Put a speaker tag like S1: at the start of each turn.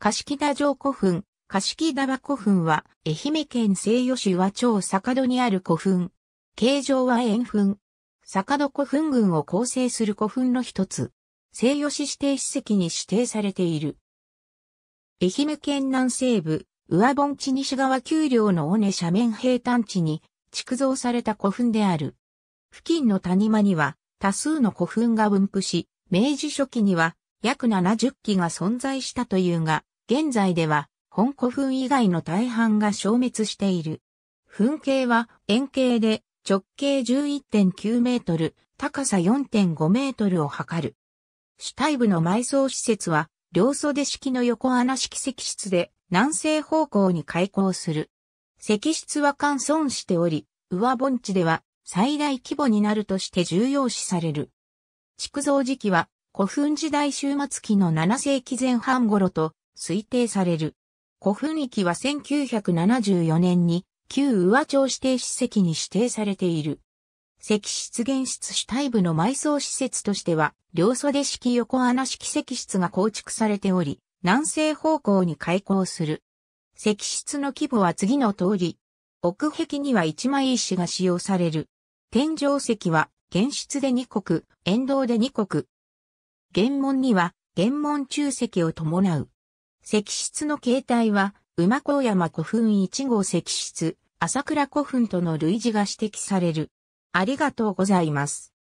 S1: 貸田城古墳、貸田場古墳は、愛媛県西予市和町坂戸にある古墳。形状は円墳。坂戸古墳群を構成する古墳の一つ。西予市指定史跡に指定されている。愛媛県南西部、上盆地西側丘陵の尾根斜面平坦地に築造された古墳である。付近の谷間には多数の古墳が分布し、明治初期には約70基が存在したというが、現在では本古墳以外の大半が消滅している。墳形は円形で直径11.9メートル、高さ4.5メートルを測る。主体部の埋葬施設は、両袖式の横穴式石室で南西方向に開口する。石室は乾損しており、上盆地では最大規模になるとして重要視される。築造時期は古墳時代終末期の7世紀前半頃と推定される。古墳域は1974年に旧宇和町指定史跡に指定されている。石室現室主体部の埋葬施設としては、両袖式横穴式石室が構築されており、南西方向に開港する。石室の規模は次の通り、奥壁には一枚石が使用される。天井石は、現室で二国、沿道で二国、原門には、原門中石を伴う。石室の形態は、馬高山古墳一号石室、朝倉古墳との類似が指摘される。ありがとうございます。